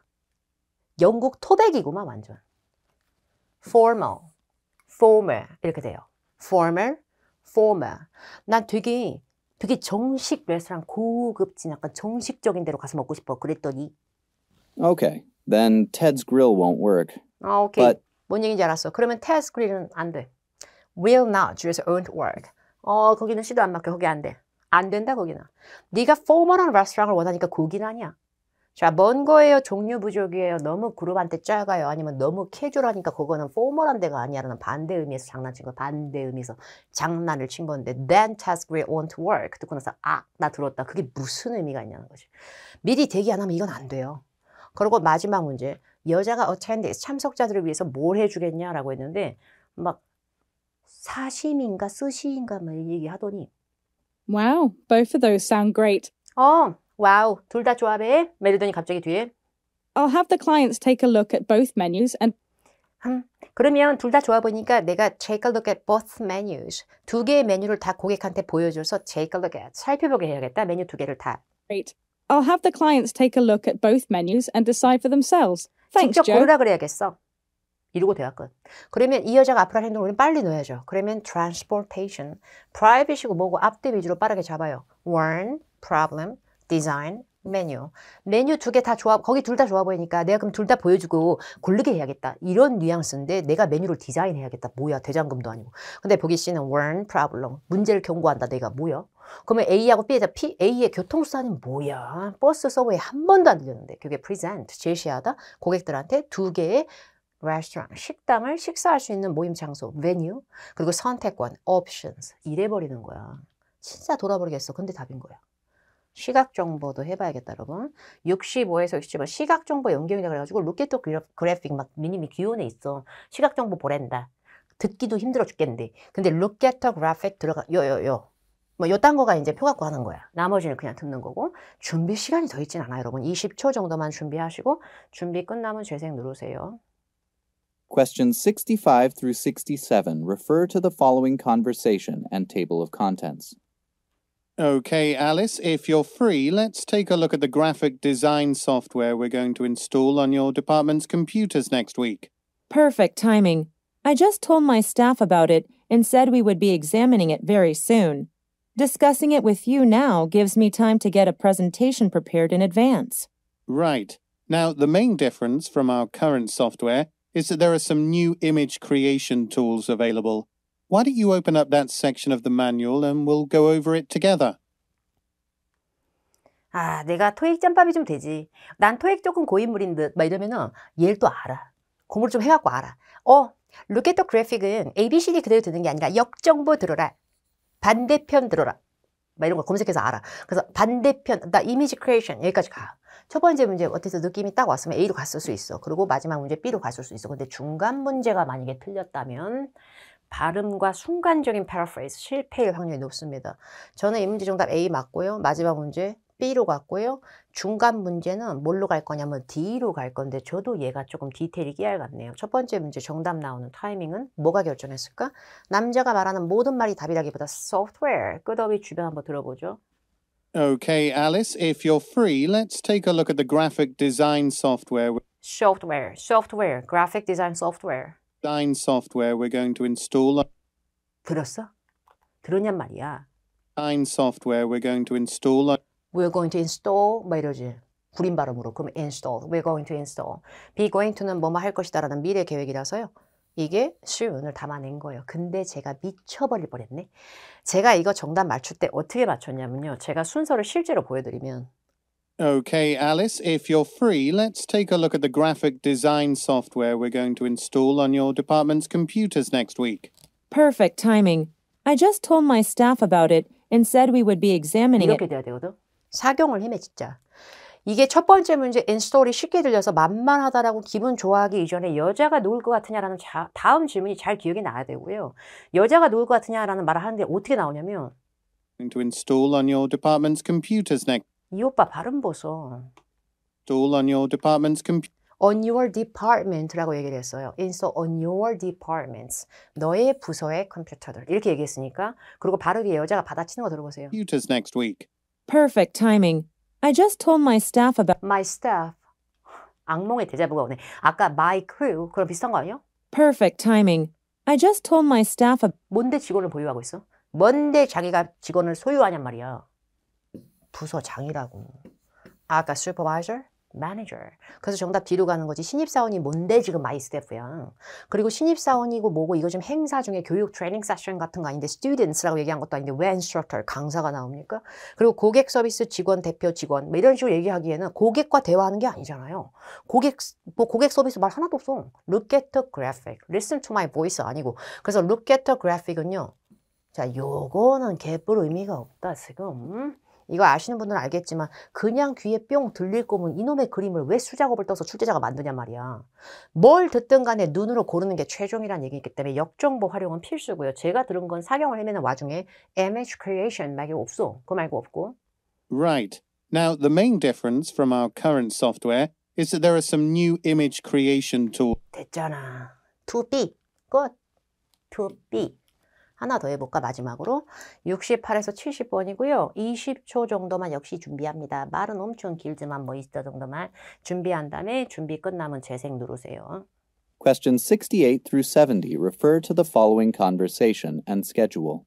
영국 토백이구만 완전. formal, formal 이렇게 돼요. formal, formal. 난 되게 되게 정식 레스토랑 고급진 약간 정식적인 데로 가서 먹고 싶어. 그랬더니 Okay, then Ted's Grill won't work. 아, 오케이. But... 뭔 얘기인지 알았어. 그러면 Ted's Grill은 안 돼. Will not, 줄여서 won't work. 어, 거기는 시도 안 맞게 거기 안 돼. 안 된다, 거기는. 네가 포멀한 레스토랑을 원하니까 거기는 아니야. 자, 먼 거예요? 종류 부족이에요? 너무 그룹한테 작아요? 아니면 너무 캐주얼하니까 그거는 포멀한 데가 아니라는 반대 의미에서 장난친 거, 반대 의미에서 장난을 친 건데 Then task will want to work 듣고 나서 아, 나 들었다. 그게 무슨 의미가 있냐는 거지. 미리 대기 안 하면 이건 안 돼요. 그리고 마지막 문제. 여자가 어차인데 참석자들을 위해서 뭘 해주겠냐라고 했는데 막 사심인가 쓰시인가막 얘기하더니 Wow, both of those sound great. 어, 와우, 둘 다 조합해. 메리더니 갑자기 뒤에 I'll have the clients take a look at both menus and 음, 그러면 둘 다 좋아 보니까 내가 take a look at both menus 두 개의 메뉴를 다 고객한테 보여줘서 take a look at 살펴보게 해야겠다 메뉴 두 개를 다. Great. I'll have the clients take a look at both menus and decide for themselves. Thanks, 직접 고르라 그래야겠어. 이러고 되었군. 그러면 이 여자가 앞으로 할 행동을 우리는 빨리 넣어야죠. 그러면 transportation, privacy고 뭐고 앞뒤 위주로 빠르게 잡아요. warn, problem, 디자인, 메뉴. 메뉴 두 개 다 좋아, 거기 둘 다 좋아 보이니까 내가 그럼 둘 다 보여주고 고르게 해야겠다. 이런 뉘앙스인데 내가 메뉴를 디자인해야겠다. 뭐야, 대장금도 아니고. 근데 보기 씨는 warn problem. 문제를 경고한다. 내가 뭐야? 그러면 A하고 B에다 P, A의 교통수단이 뭐야? 버스 서버에 한 번도 안 들렸는데. 그게 present, 제시하다. 고객들한테 두 개의 레스토랑, 식당을 식사할 수 있는 모임 장소, venue, 그리고 선택권, options. 이래 버리는 거야. 진짜 돌아버리겠어. 근데 답인 거야. 시각정보도 해봐야겠다 여러분 65에서 67번 시각정보 연계위원회 그래가지고 루켓토 그래픽 막 미니미 기운에 있어 시각정보 보랜다 듣기도 힘들어 죽겠는데 근데 루켓터 그래픽 들어가 요요요 뭐 요딴 거가 이제 표 갖고 하는 거야 나머지는 그냥 듣는 거고 준비 시간이 더 있진 않아요 여러분 20초 정도만 준비하시고 준비 끝나면 재생 누르세요 q u e s t i o n 65 through 67 refer to the following conversation and table of contents. Okay, Alice, if you're free, let's take a look at the graphic design software we're going to install on your department's computers next week. Perfect timing. I just told my staff about it and said we would be examining it very soon. Discussing it with you now gives me time to get a presentation prepared in advance. Right. Now, the main difference from our current software is that there are some new image creation tools available. Why don't you open up that section of the manual and we'll go over it together? 아, 내가 토익 짬밥이 좀 되지. 난 토익 조금 고인물인 듯. 막 이러면은 얘를 또 알아. 공부를 좀 해갖고 알아. 어, look at the graphic은 ABCD 그대로 듣는게 아니라 역정보 들어라. 반대편 들어라. 막 이런 걸 검색해서 알아. 그래서 반대편, 나 이미지 크리에이션 여기까지 가. 첫 번째 문제 어때서 느낌이 딱 왔으면 A로 갔을 수 있어. 그리고 마지막 문제 B로 갔을 수 있어. 근데 중간 문제가 만약에 틀렸다면 발음과 순간적인 paraphrase 실패일 확률이 높습니다. 저는 이 문제 정답 A 맞고요. 마지막 문제 B로 갔고요. 중간 문제는 뭘로 갈 거냐면 D로 갈 건데 저도 얘가 조금 디테일이 깨알 같네요. 첫 번째 문제 정답 나오는 타이밍은 뭐가 결정했을까? 남자가 말하는 모든 말이 답이라기보다 software. 끝없이 주변 한번 들어보죠. Okay, Alice, if you're free, let's take a look at the graphic design software. Software, software, graphic design software. design software we're going to install. 들었어? 들었냔 말이야. Design software we're going to install. We're going to install 뭐 이러지. 구린 발음으로 그럼 install. We're going to install. Be going to는 뭐뭐 할 것이다라는 미래 계획이라서요. 이게 수요을 담아낸 거예요. 근데 제가 미쳐버릴 뻔했네. 제가 이거 정답 맞출 때 어떻게 맞췄냐면요. 제가 순서를 실제로 보여드리면 Okay, Alice, if you're free, let's take a look at the graphic design software we're going to install on your department's computers next week. Perfect timing. I just told my staff about it and said we would be examining it. 이렇게 돼야 되거든. 사경을 헤매 이게 첫 번째 문제 인스톨이 쉽게 들려서 만만하다라고 기분 좋아하기 이전에 여자가 놓을 것 같으냐라는 자, 다음 질문이 잘 기억이 나야 되고요. 여자가 놓을 것 같으냐라는 말을 하는데 어떻게 나오냐면 to install on your department's computers next 이 오빠 발음 보소. Tool on your department's computer. on your department라고 얘기를 했어요. And so on your departments. 너의 부서의 컴퓨터들. 이렇게 얘기했으니까. 그리고 바로 뒤에 여자가 받아치는 거 들어보세요. Computers next week. Perfect timing. I just told my staff about my staff. 악몽의 대자부가 오네. 아까 my crew 그럼 비슷한 거 아니에요? Perfect timing. I just told my staff about 뭔데 직원을 보유하고 있어? 뭔데 자기가 직원을 소유하냔 말이야. 부서장이라고. 아까 supervisor, manager. 그래서 정답 뒤로 가는 거지. 신입사원이 뭔데 지금 my staff야. 그리고 신입사원이고 뭐고 이거 지금 행사 중에 교육 트레이닝 세션 같은 거 아닌데 students라고 얘기한 것도 아닌데 왜 instructor, 강사가 나옵니까? 그리고 고객 서비스 직원, 대표 직원 뭐 이런 식으로 얘기하기에는 고객과 대화하는 게 아니잖아요. 고객, 뭐 고객 서비스 말 하나도 없어. look at the graphic, listen to my voice 아니고 그래서 look at the graphic은요. 자, 요거는 개뿔 의미가 없다 지금. 이거 아시는 분들은 알겠지만 그냥 귀에 뿅 들릴 거면 이놈의 그림을 왜 수작업을 떠서 출제자가 만드냐 말이야. 뭘 듣든 간에 눈으로 고르는 게 최종이란 얘기이기 때문에 역정보 활용은 필수고요. 제가 들은 건 사경을 헤매는 와중에 MH Creation 말이 없어. 그 말고 없고. Right. Now the main difference from our current software is that there are some new image creation tools. 됐잖아. To be. Good. To be. 하나 더 해볼까 마지막으로 68에서 70번이고요. 20초 정도만 역시 준비합니다. 말은 엄청 길지만 뭐 있어 정도만 준비한 다음에 준비 끝나면 재생 누르세요. Questions 68 through 70 refer to the following conversation and schedule.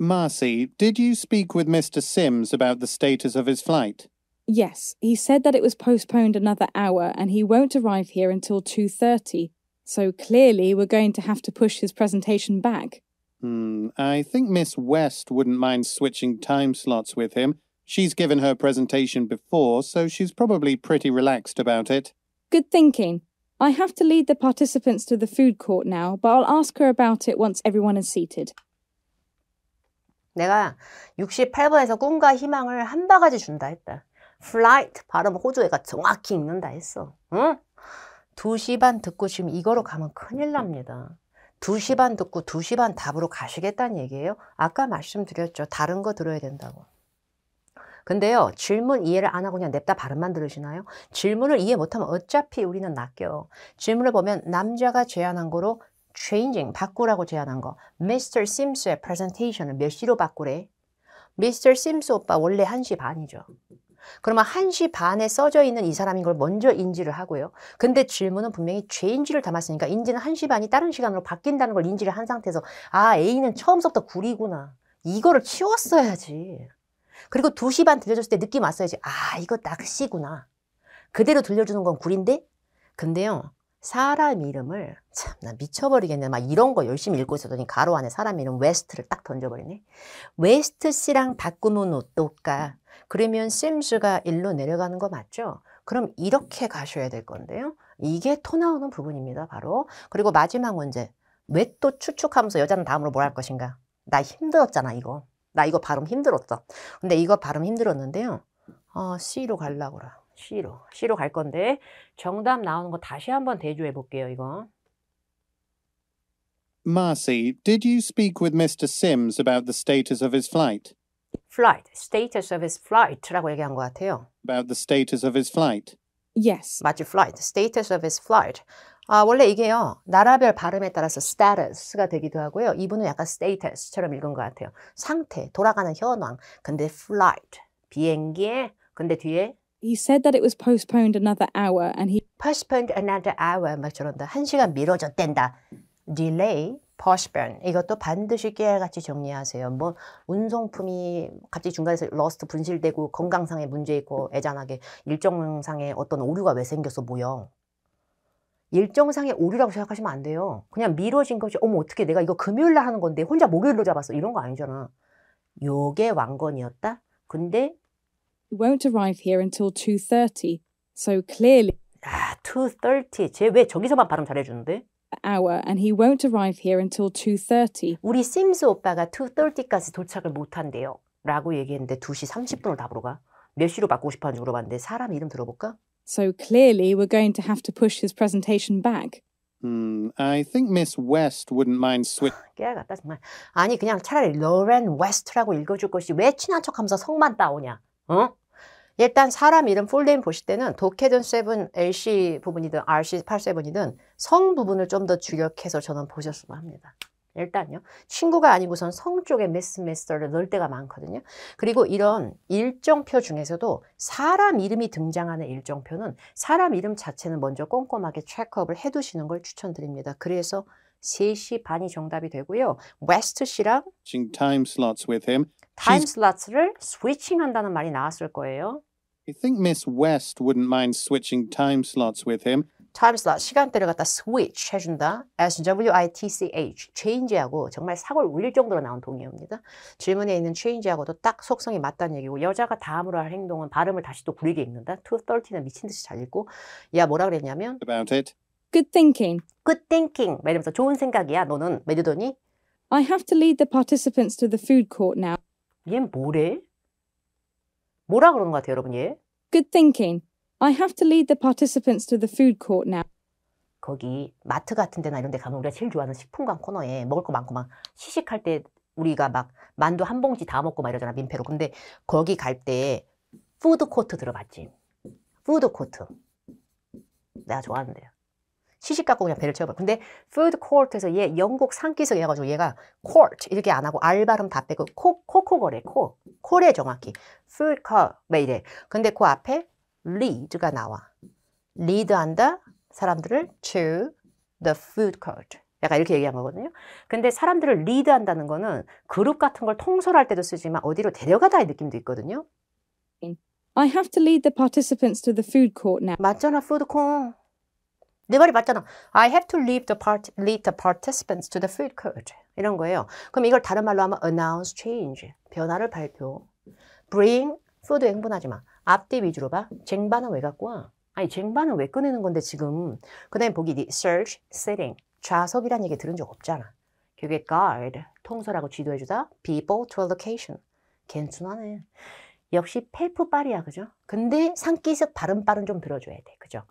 Marcy, did you speak with Mr. Sims about the status of his flight? Yes, he said that it was postponed another hour and he won't arrive here until 2:30. So clearly we're going to have to push his presentation back. Hmm, I think Miss West wouldn't mind switching time slots with him. She's given her presentation before, so she's probably pretty relaxed about it. Good thinking. I have to lead the participants to the food court now, but I'll ask her about it once everyone is seated. 내가 68번에서 꿈과 희망을 한 바가지 준다 했다. flight 발음 호주애가 정확히 읽는다 했어. 응? 2시 반 듣고 지금 이거로 가면 큰일 납니다. 2시 반 듣고 2시 반 답으로 가시겠다는 얘기예요. 아까 말씀드렸죠. 다른 거 들어야 된다고. 근데요. 질문 이해를 안 하고 그냥 냅다 발음만 들으시나요? 질문을 이해 못하면 어차피 우리는 낚여. 질문을 보면 남자가 제안한 거로 changing, 바꾸라고 제안한 거. Mr. Sims의 presentation을 몇 시로 바꾸래? Mr. Sims 오빠 원래 1시 반이죠. 그러면 1시 반에 써져 있는 이 사람인 걸 먼저 인지를 하고요. 근데 질문은 분명히 죄인지를 담았으니까 인지는 1시 반이 다른 시간으로 바뀐다는 걸 인지를 한 상태에서 아 A는 처음서부터 구리구나. 이거를 치웠어야지. 그리고 2시 반 들려줬을 때 느낌 왔어야지. 아 이거 낚시구나. 그대로 들려주는 건 구린데? 근데요. 사람 이름을 참 나 미쳐버리겠네 막 이런 거 열심히 읽고 있었더니 가로 안에 사람 이름 웨스트를 딱 던져버리네 웨스트 씨랑 바꾸면 어떨까 그러면 심즈가 일로 내려가는 거 맞죠? 그럼 이렇게 가셔야 될 건데요. 이게 토 나오는 부분입니다. 바로. 그리고 마지막 문제. 왜 또 추측하면서 여자는 다음으로 뭘 할 것인가? 나 힘들었잖아 이거. 나 이거 발음 힘들었어. 근데 이거 발음 힘들었는데요. 어, C로 갈라고 그래. C로. C로 갈 건데 정답 나오는 거 다시 한번 대조해 볼게요. 이거. Marcy, did you speak with Mr. Sims about the status of his flight? flight, status of his flight라고 얘기한 것 같아요. About the status of his flight. Yes. 맞죠, flight, status of his flight. 아, 원래 이게요. 나라별 발음에 따라서 status가 되기도 하고요. 이분은 약간 status처럼 읽은 것 같아요. 상태, 돌아가는 현황. 근데 flight, 비행기에 근데 뒤에 He said that it was postponed another hour and he postponed another hour 막 저런다. 한 시간 미뤄졌댄다. delay Poshburn 이것도 반드시 깨알같이 정리하세요. 뭐 운송품이 갑자기 중간에서 러스트 분실되고 건강상의 문제 있고 애잔하게 일정상의 어떤 오류가 왜 생겼어 뭐요? 일정상의 오류라고 생각하시면 안 돼요. 그냥 미뤄진 것이 어머 어떻게 내가 이거 금요일 날 하는 건데 혼자 목요일로 잡았어 이런 거 아니잖아. 요게 왕건이었다. 근데 It won't arrive here until 2:30. So clearly 아, 2:30. 쟤왜 저기서만 발음 잘해 주는데? hour and he won't arrive here until 2:30. 우리 심스 오빠가 2:30까지 도착을 못 한대요. 라고 얘기했는데 2시 30분을 답으로 가. 몇 시로 바꾸고 싶어 하는지 물어봤는데 사람 이름 들어볼까? So clearly we're going to have to push his presentation back. 음, I think Miss West wouldn't mind switch. 깨알같다 정말. 아니 그냥 차라리 로렌 웨스트라고 읽어줄 것이 왜 친한 척하면서 성만 따오냐? 어? 일단 사람 이름 풀네임 보실 때는 독해든 세븐 LC 부분이든 RC 87이든 성 부분을 좀 더 주력해서 저는 보셨으면 합니다. 일단요. 친구가 아니고선 성 쪽에 메스메스터를 넣을 때가 많거든요. 그리고 이런 일정표 중에서도 사람 이름이 등장하는 일정표는 사람 이름 자체는 먼저 꼼꼼하게 체크업을 해두시는 걸 추천드립니다. 그래서 3시 반이 정답이 되고요. 웨스트 씨랑 time with him. 타임 슬롯을 스위칭한다는 말이 나왔을 거예요. You think Miss West wouldn't mind switching time slots with him? time slot 시간대를 갖다 switch 해준다. s w i t c h change하고 정말 사골 울릴 정도로 나온 동의입니다 질문에 있는 change하고도 딱 속성이 맞다는 얘기고 여자가 다음으로 할 행동은 발음을 다시 또 구리게 읽는다. to t h i r 30은 미친 듯이 잘 읽고 야 뭐라 그랬냐면 about it. Good thinking. Good thinking. 이러면서 좋은 생각이야. 너는 매드더니 I have to lead the participants to the food court now. 얘 뭐래? 뭐라 그러는 것 같아요, 여러분? 예. Good thinking. I have to lead the participants to the food court now. 거기 마트 같은 데나 이런 데 가면 우리가 제일 좋아하는 식품관 코너에 먹을 거 많고 막 시식할 때 우리가 막 만두 한 봉지 다 먹고 막 이러잖아, 민폐로. 근데 거기 갈 때 푸드 코트 들어갔지. 푸드 코트. 내가 좋아하는데요. 시식 갖고 그냥 배를 채워버려. 근데 food court에서 얘 영국 상기석 해가지고 얘가 court 이렇게 안 하고 알 발음 다 빼고 코, 코코거래, 코. 코래 정확히. food court 왜 이래. 근데 그 앞에 lead가 나와. lead한다 사람들을 to the food court. 약간 이렇게 얘기한 거거든요. 근데 사람들을 리드한다는 거는 그룹 같은 걸 통솔할 때도 쓰지만 어디로 데려가다의 느낌도 있거든요. I have to lead the participants to the food court now. 맞잖아, food court. 내 말이 맞잖아. I have to leave the, part, lead the participants to the food court. 이런 거예요. 그럼 이걸 다른 말로 하면 announce change. 변화를 발표. bring, food 행분하지 마. 앞뒤 위주로 봐. 쟁반은 왜 갖고 와? 아니 쟁반은 왜 꺼내는 건데 지금. 그 다음에 보기 search, sitting. 좌석이란 얘기 들은 적 없잖아. 그게 g u i d 통솔하고 지도해주다. people to a location. 괜찮하네 역시 펠프 빨이야 그죠? 근데 산기슭 발음빨은 좀 들어줘야 돼. 그죠?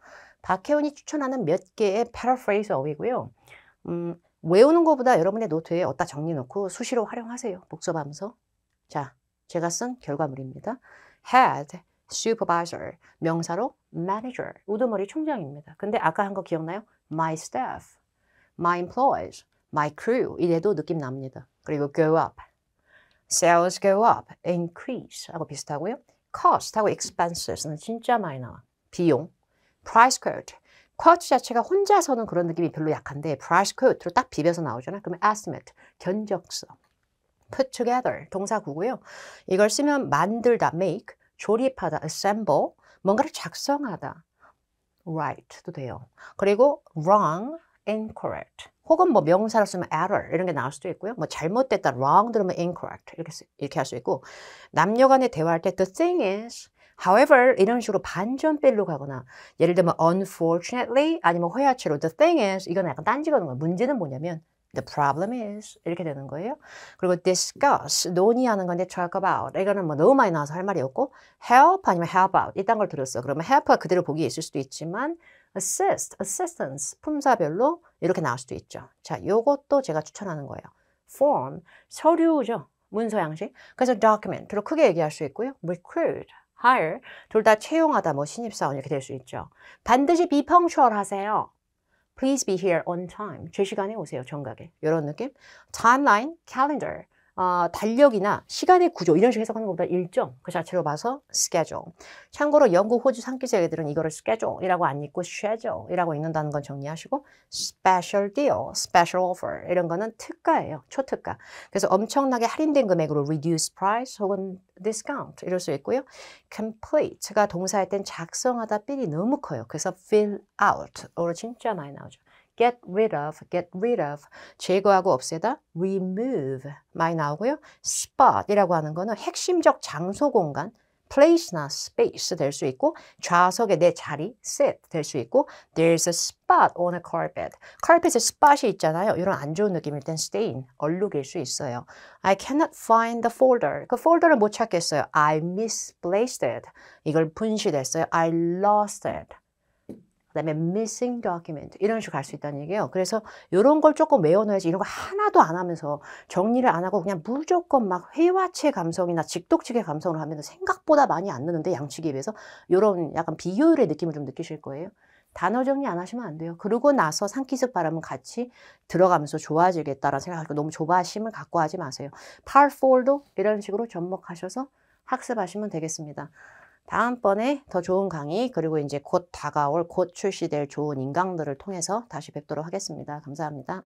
박혜원이 추천하는 몇 개의 paraphrase 어휘고요. 음, 외우는 것보다 여러분의 노트에 어디다 정리놓고 수시로 활용하세요. 복습하면서. 자, 제가 쓴 결과물입니다. had, supervisor, 명사로 manager, 우두머리 총장입니다. 근데 아까 한 거 기억나요? my staff, my employees, my crew 이래도 느낌 납니다. 그리고 go up, sales go up, increase 하고 비슷하고요. cost하고 expenses 는 진짜 많이 나와. 비용, price quote. 쿼트 자체가 혼자서는 그런 느낌이 별로 약한데 price quote로 딱 비벼서 나오잖아. 그러면 estimate, 견적서. put together, 동사구고요. 이걸 쓰면 만들다, make, 조립하다, assemble, 뭔가를 작성하다, w r i t e 도 돼요. 그리고 wrong, incorrect. 혹은 뭐 명사로 쓰면 error 이런 게 나올 수도 있고요. 뭐 잘못됐다, wrong 들으면 incorrect 이렇게, 이렇게 할 수 있고 남녀 간의 대화할 때 the thing is However, 이런 식으로 반전빌로 가거나 예를 들면 unfortunately 아니면 회화체로 the thing is 이건 약간 딴지 거는 거예요. 문제는 뭐냐면 The problem is 이렇게 되는 거예요. 그리고 discuss 논의하는 건데 talk about 이거는 뭐 너무 많이 나와서 할말이없고 help 아니면 help out 이딴 걸 들었어. 그러면 help가 그대로 보기 있을 수도 있지만 assist, assistance 품사별로 이렇게 나올 수도 있죠. 자, 요것도 제가 추천하는 거예요. form 서류죠. 문서 양식. 그래서 document로 크게 얘기할 수 있고요. recruit hire 둘 다 채용하다 뭐 신입사원 이렇게 될 수 있죠. 반드시 be punctual 하세요. Please be here on time. 제 시간에 오세요. 정각에. 이런 느낌. Timeline, calendar. 어, 달력이나 시간의 구조 이런 식으로 해석하는 것보다 일정 그 자체로 봐서 스케줄 참고로 영국, 호주, 상기세 애들은 이거를 스케줄이라고 안 읽고 쉐줄이라고 읽는다는 건 정리하시고 special deal, special offer 이런 거는 특가예요. 초특가. 그래서 엄청나게 할인된 금액으로 r e d u c e price 혹은 discount 이럴 수 있고요. complete가 동사할땐 작성하다 삘이 너무 커요. 그래서 fill o u t 로 진짜 많이 나오죠. get rid of, get rid of, 제거하고 없애다, remove 많이 나오고요. spot이라고 하는 거는 핵심적 장소 공간, place나 space 될 수 있고 좌석에내 자리 sit 될 수 있고 there's a spot on a carpet carpet에 spot이 있잖아요 이런 안 좋은 느낌일 땐 stain 얼룩일 수 있어요 I cannot find the folder 그 folder를 못 찾겠어요 I misplaced it 이걸 분실했어요 I lost it 그다음에 missing document 이런 식으로 갈 수 있다는 얘기예요. 그래서 이런 걸 조금 외워놔야지 이런 거 하나도 안 하면서 정리를 안 하고 그냥 무조건 막 회화체 감성이나 직독직의 감성을 하면 생각보다 많이 안 느는데 양치기에 비해서 이런 약간 비효율의 느낌을 좀 느끼실 거예요. 단어 정리 안 하시면 안 돼요. 그러고 나서 산기습 바람은 같이 들어가면서 좋아지겠다라는 생각하고 너무 조바심을 갖고 하지 마세요. 팔4도 이런 식으로 접목하셔서 학습하시면 되겠습니다. 다음번에 더 좋은 강의 그리고 이제 곧 다가올 곧 출시될 좋은 인강들을 통해서 다시 뵙도록 하겠습니다. 감사합니다.